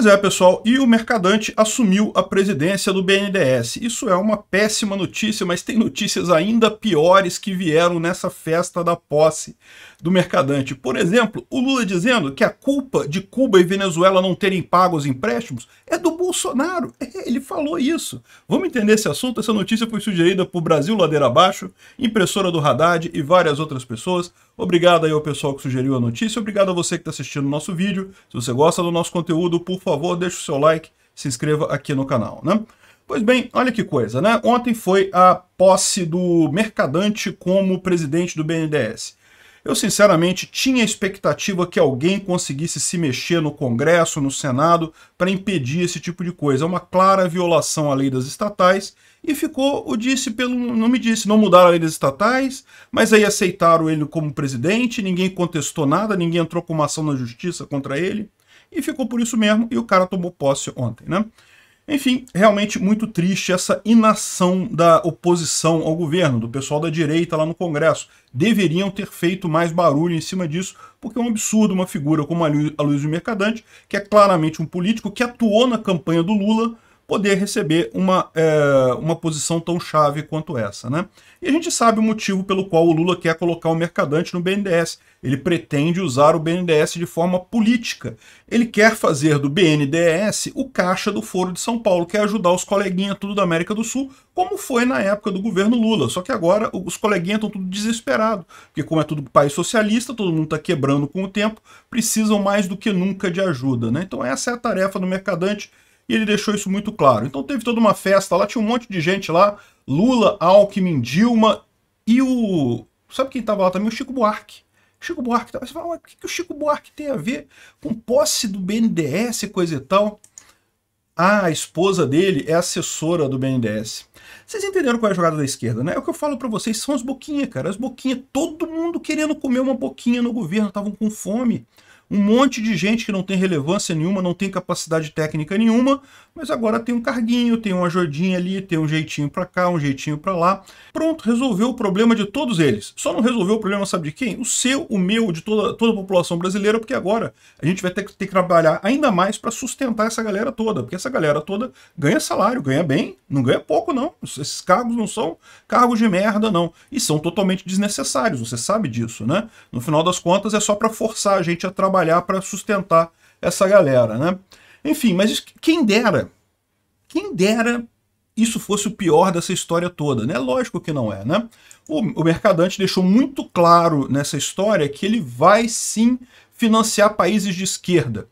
Pois é, pessoal, e o Mercadante assumiu a presidência do BNDES. Isso é uma péssima notícia, mas tem notícias ainda piores que vieram nessa festa da posse do Mercadante. Por exemplo, o Lula dizendo que a culpa de Cuba e Venezuela não terem pago os empréstimos é do Bolsonaro. É, ele falou isso. Vamos entender esse assunto? Essa notícia foi sugerida por Brasil Ladeira Abaixo, impressora do Haddad e várias outras pessoas. Obrigado aí ao pessoal que sugeriu a notícia, obrigado a você que está assistindo o nosso vídeo. Se você gosta do nosso conteúdo, por favor, deixe o seu like, se inscreva aqui no canal, né? Pois bem, olha que coisa, né? Ontem foi a posse do Mercadante como presidente do BNDES. Eu, sinceramente, tinha expectativa que alguém conseguisse se mexer no Congresso, no Senado, para impedir esse tipo de coisa. É uma clara violação à lei das estatais. E ficou o disse pelo. Não me disse, não mudaram a lei das estatais, mas aí aceitaram ele como presidente, ninguém contestou nada, ninguém entrou com uma ação na justiça contra ele. E ficou por isso mesmo, e o cara tomou posse ontem, né? Enfim, realmente muito triste essa inação da oposição ao governo, do pessoal da direita lá no Congresso. Deveriam ter feito mais barulho em cima disso, porque é um absurdo uma figura como a Luiz Mercadante, que é claramente um político que atuou na campanha do Lula, poder receber uma, é, uma posição tão chave quanto essa. Né? E a gente sabe o motivo pelo qual o Lula quer colocar o mercadante no BNDES. Ele pretende usar o BNDES de forma política. Ele quer fazer do BNDES o caixa do Foro de São Paulo, quer ajudar os coleguinhas tudo da América do Sul, como foi na época do governo Lula. Só que agora os coleguinhas estão tudo desesperados, porque como é tudo país socialista, todo mundo está quebrando com o tempo, precisam mais do que nunca de ajuda. Né? Então essa é a tarefa do mercadante e ele deixou isso muito claro. Então teve toda uma festa lá, tinha um monte de gente lá, Lula, Alckmin, Dilma e o... Sabe quem estava lá também? O Chico Buarque. Chico Buarque, você fala, o que, que o Chico Buarque tem a ver com posse do BNDES e coisa e tal? a esposa dele é assessora do BNDES. Vocês entenderam qual é a jogada da esquerda, né? É o que eu falo para vocês, são as boquinhas, cara. As boquinhas, todo mundo querendo comer uma boquinha no governo, estavam com fome um monte de gente que não tem relevância nenhuma, não tem capacidade técnica nenhuma, mas agora tem um carguinho, tem uma ajudinha ali, tem um jeitinho para cá, um jeitinho para lá. Pronto, resolveu o problema de todos eles. Só não resolveu o problema, sabe de quem? O seu, o meu, de toda, toda a população brasileira, porque agora a gente vai ter que, ter que trabalhar ainda mais para sustentar essa galera toda, porque essa galera toda ganha salário, ganha bem, não ganha pouco não. Esses cargos não são cargos de merda não, e são totalmente desnecessários, você sabe disso, né? No final das contas é só para forçar a gente a trabalhar trabalhar para sustentar essa galera, né? Enfim, mas quem dera, quem dera isso fosse o pior dessa história toda, né? Lógico que não é, né? O, o mercadante deixou muito claro nessa história que ele vai sim financiar países de esquerda.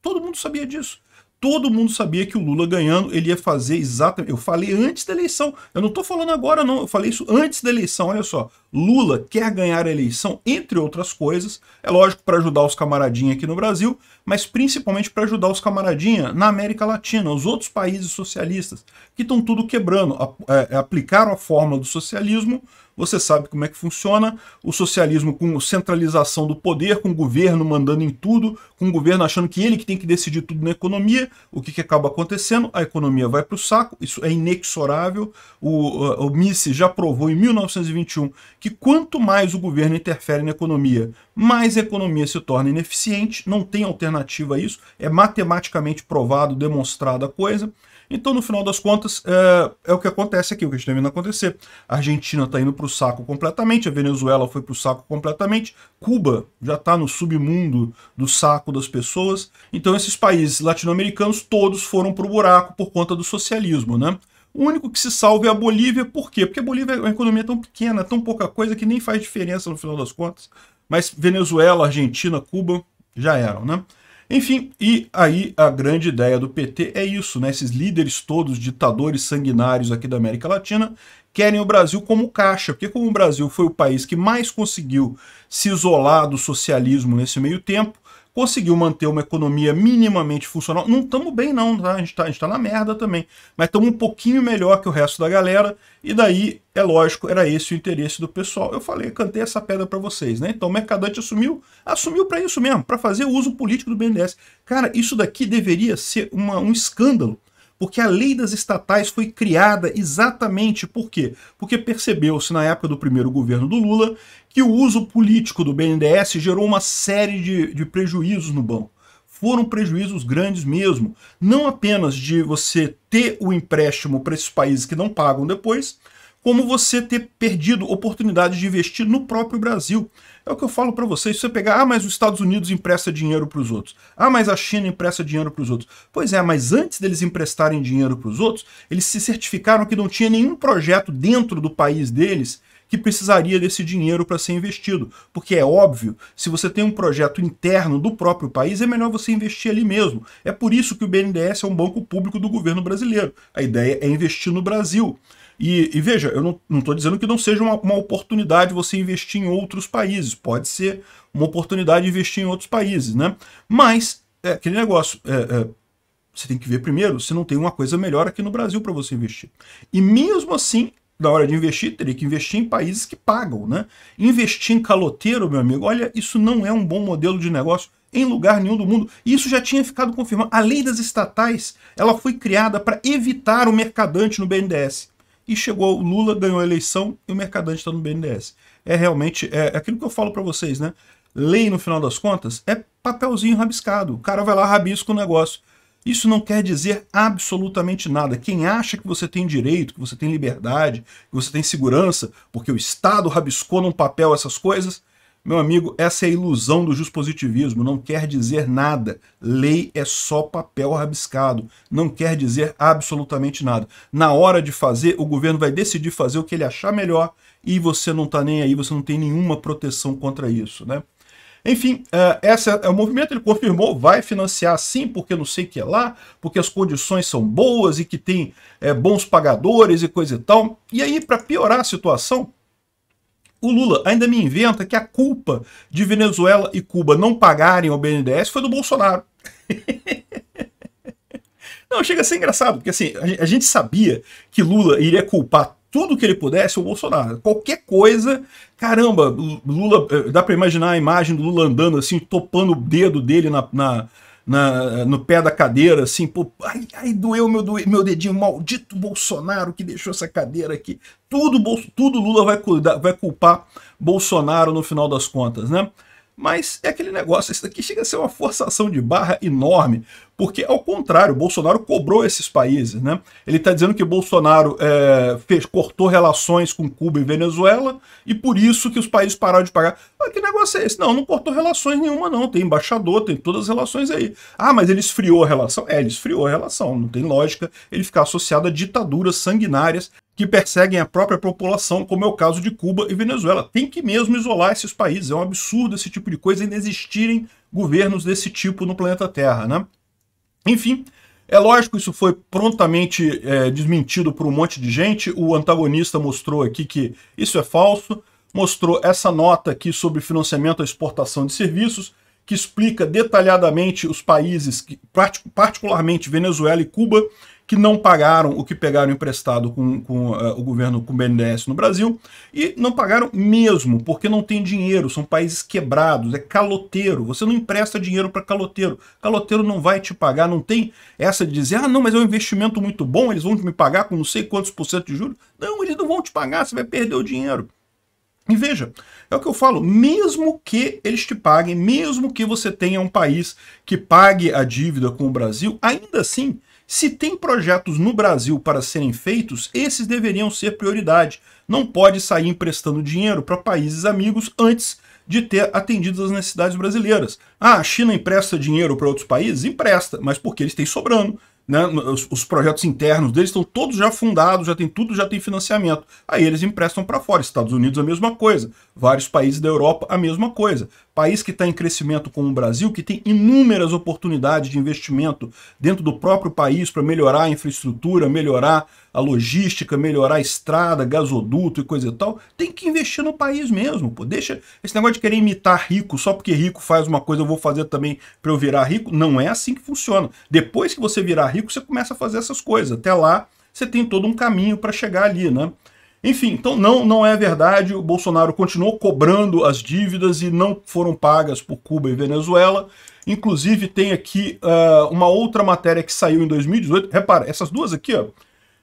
Todo mundo sabia disso todo mundo sabia que o Lula ganhando, ele ia fazer exatamente. Eu falei antes da eleição. Eu não estou falando agora, não. Eu falei isso antes da eleição. Olha só. Lula quer ganhar a eleição, entre outras coisas, é lógico para ajudar os camaradinha aqui no Brasil, mas principalmente para ajudar os camaradinha na América Latina, os outros países socialistas, que estão tudo quebrando, é, é, aplicaram a fórmula do socialismo, você sabe como é que funciona, o socialismo com centralização do poder, com o governo mandando em tudo, com o governo achando que ele que tem que decidir tudo na economia, o que, que acaba acontecendo? A economia vai para o saco, isso é inexorável, o, o Mises já provou em 1921 que quanto mais o governo interfere na economia, mais a economia se torna ineficiente, não tem alternativa a isso, é matematicamente provado, demonstrada a coisa. Então, no final das contas, é, é o que acontece aqui, o que a gente está vendo acontecer. A Argentina está indo para o saco completamente, a Venezuela foi para o saco completamente, Cuba já está no submundo do saco das pessoas. Então, esses países latino-americanos todos foram para o buraco por conta do socialismo, né? O único que se salva é a Bolívia, por quê? Porque a Bolívia é uma economia tão pequena, tão pouca coisa, que nem faz diferença no final das contas. Mas Venezuela, Argentina, Cuba já eram, né? Enfim, e aí a grande ideia do PT é isso, né? Esses líderes todos, ditadores sanguinários aqui da América Latina, querem o Brasil como caixa, porque como o Brasil foi o país que mais conseguiu se isolar do socialismo nesse meio tempo, conseguiu manter uma economia minimamente funcional. Não estamos bem, não, tá? A gente está tá na merda também. Mas estamos um pouquinho melhor que o resto da galera. E daí, é lógico, era esse o interesse do pessoal. Eu falei, cantei essa pedra para vocês, né? Então o Mercadante assumiu, assumiu para isso mesmo, para fazer o uso político do BNDES. Cara, isso daqui deveria ser uma, um escândalo porque a lei das estatais foi criada exatamente por quê? Porque percebeu-se na época do primeiro governo do Lula que o uso político do BNDES gerou uma série de, de prejuízos no banco foram prejuízos grandes mesmo. Não apenas de você ter o empréstimo para esses países que não pagam depois, como você ter perdido oportunidades de investir no próprio Brasil. É o que eu falo para vocês, você pegar, ah, mas os Estados Unidos empresta dinheiro para os outros. Ah, mas a China empresta dinheiro para os outros. Pois é, mas antes deles emprestarem dinheiro para os outros, eles se certificaram que não tinha nenhum projeto dentro do país deles que precisaria desse dinheiro para ser investido. Porque é óbvio, se você tem um projeto interno do próprio país, é melhor você investir ali mesmo. É por isso que o BNDES é um banco público do governo brasileiro. A ideia é investir no Brasil. E, e veja, eu não estou dizendo que não seja uma, uma oportunidade você investir em outros países. Pode ser uma oportunidade investir em outros países, né? Mas, é aquele negócio, é, é, você tem que ver primeiro se não tem uma coisa melhor aqui no Brasil para você investir. E mesmo assim, na hora de investir, teria que investir em países que pagam, né? Investir em caloteiro, meu amigo, olha, isso não é um bom modelo de negócio em lugar nenhum do mundo. E isso já tinha ficado confirmado. A lei das estatais, ela foi criada para evitar o mercadante no BNDES e chegou o Lula, ganhou a eleição e o Mercadante está no BNDES. É realmente é, é aquilo que eu falo para vocês, né? Lei, no final das contas, é papelzinho rabiscado. O cara vai lá, rabisca o negócio. Isso não quer dizer absolutamente nada. Quem acha que você tem direito, que você tem liberdade, que você tem segurança, porque o Estado rabiscou num papel essas coisas, meu amigo, essa é a ilusão do positivismo. não quer dizer nada. Lei é só papel rabiscado, não quer dizer absolutamente nada. Na hora de fazer, o governo vai decidir fazer o que ele achar melhor e você não está nem aí, você não tem nenhuma proteção contra isso, né? Enfim, uh, é, esse é o movimento, ele confirmou, vai financiar sim, porque não sei o que é lá, porque as condições são boas e que tem é, bons pagadores e coisa e tal. E aí, para piorar a situação, o Lula ainda me inventa que a culpa de Venezuela e Cuba não pagarem ao BNDES foi do Bolsonaro. não, chega a ser engraçado, porque assim, a gente sabia que Lula iria culpar tudo que ele pudesse o Bolsonaro. Qualquer coisa, caramba, Lula, eh, dá para imaginar a imagem do Lula andando assim, topando o dedo dele na, na na, no pé da cadeira, assim, pô, ai, ai doeu meu, meu dedinho, maldito Bolsonaro que deixou essa cadeira aqui. Tudo, tudo Lula vai, vai culpar Bolsonaro no final das contas, né? Mas é aquele negócio, isso daqui chega a ser uma forçação de barra enorme, porque, ao contrário, Bolsonaro cobrou esses países. Né? Ele está dizendo que Bolsonaro é, fez, cortou relações com Cuba e Venezuela e por isso que os países pararam de pagar. Ah, que negócio é esse? Não, não cortou relações nenhuma, não. Tem embaixador, tem todas as relações aí. Ah, mas ele esfriou a relação? É, ele esfriou a relação. Não tem lógica ele ficar associado a ditaduras sanguinárias que perseguem a própria população, como é o caso de Cuba e Venezuela. Tem que mesmo isolar esses países. É um absurdo esse tipo de coisa, ainda existirem governos desse tipo no planeta Terra, né? Enfim, é lógico, isso foi prontamente é, desmentido por um monte de gente. O antagonista mostrou aqui que isso é falso, mostrou essa nota aqui sobre financiamento à exportação de serviços, que explica detalhadamente os países, que, particularmente Venezuela e Cuba, que não pagaram o que pegaram emprestado com, com uh, o governo com o BNDES no Brasil e não pagaram mesmo, porque não tem dinheiro, são países quebrados, é caloteiro. Você não empresta dinheiro para caloteiro. Caloteiro não vai te pagar, não tem essa de dizer, ah, não, mas é um investimento muito bom, eles vão me pagar com não sei quantos por cento de juros. Não, eles não vão te pagar, você vai perder o dinheiro. E veja, é o que eu falo, mesmo que eles te paguem, mesmo que você tenha um país que pague a dívida com o Brasil, ainda assim se tem projetos no Brasil para serem feitos, esses deveriam ser prioridade. Não pode sair emprestando dinheiro para países amigos antes de ter atendido as necessidades brasileiras. Ah, a China empresta dinheiro para outros países? Empresta, mas porque eles têm sobrando né, os, os, projetos internos deles estão todos já fundados, já tem tudo, já tem financiamento. Aí eles emprestam para fora. Estados Unidos a mesma coisa, vários países da Europa a mesma coisa. País que está em crescimento como o Brasil, que tem inúmeras oportunidades de investimento dentro do próprio país para melhorar a infraestrutura, melhorar a logística, melhorar a estrada, gasoduto e coisa e tal, tem que investir no país mesmo. Pô. Deixa esse negócio de querer imitar rico só porque rico faz uma coisa, eu vou fazer também para eu virar rico. Não é assim que funciona. Depois que você virar rico, rico, você começa a fazer essas coisas. Até lá, você tem todo um caminho para chegar ali, né? Enfim, então não, não é verdade. O Bolsonaro continuou cobrando as dívidas e não foram pagas por Cuba e Venezuela. Inclusive, tem aqui uh, uma outra matéria que saiu em 2018. Repara, essas duas aqui, ó.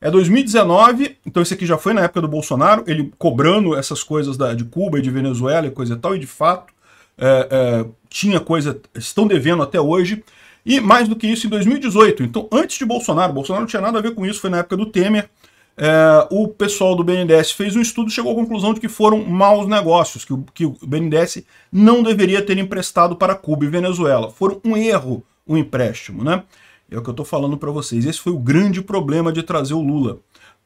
É 2019, então esse aqui já foi na época do Bolsonaro, ele cobrando essas coisas da, de Cuba e de Venezuela e coisa e tal, e de fato é, é, tinha coisa, estão devendo até hoje. E mais do que isso, em 2018, então antes de Bolsonaro, Bolsonaro não tinha nada a ver com isso, foi na época do Temer, é, o pessoal do BNDES fez um estudo e chegou à conclusão de que foram maus negócios, que o, que o BNDES não deveria ter emprestado para Cuba e Venezuela. Foram um erro o um empréstimo, né? É o que eu estou falando para vocês. Esse foi o grande problema de trazer o Lula.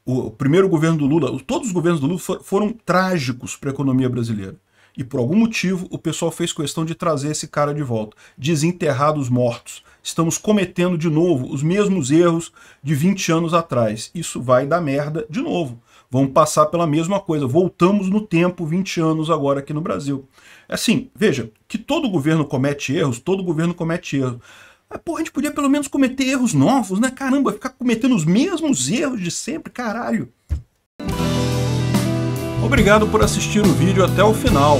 O primeiro governo do Lula, todos os governos do Lula for, foram trágicos para a economia brasileira. E por algum motivo o pessoal fez questão de trazer esse cara de volta, desenterrar os mortos estamos cometendo de novo os mesmos erros de 20 anos atrás. Isso vai dar merda de novo. Vamos passar pela mesma coisa. Voltamos no tempo 20 anos agora aqui no Brasil. É assim, veja, que todo governo comete erros, todo governo comete erros. Mas, porra, a gente podia pelo menos cometer erros novos, né? Caramba, ficar cometendo os mesmos erros de sempre, caralho. Obrigado por assistir o vídeo até o final.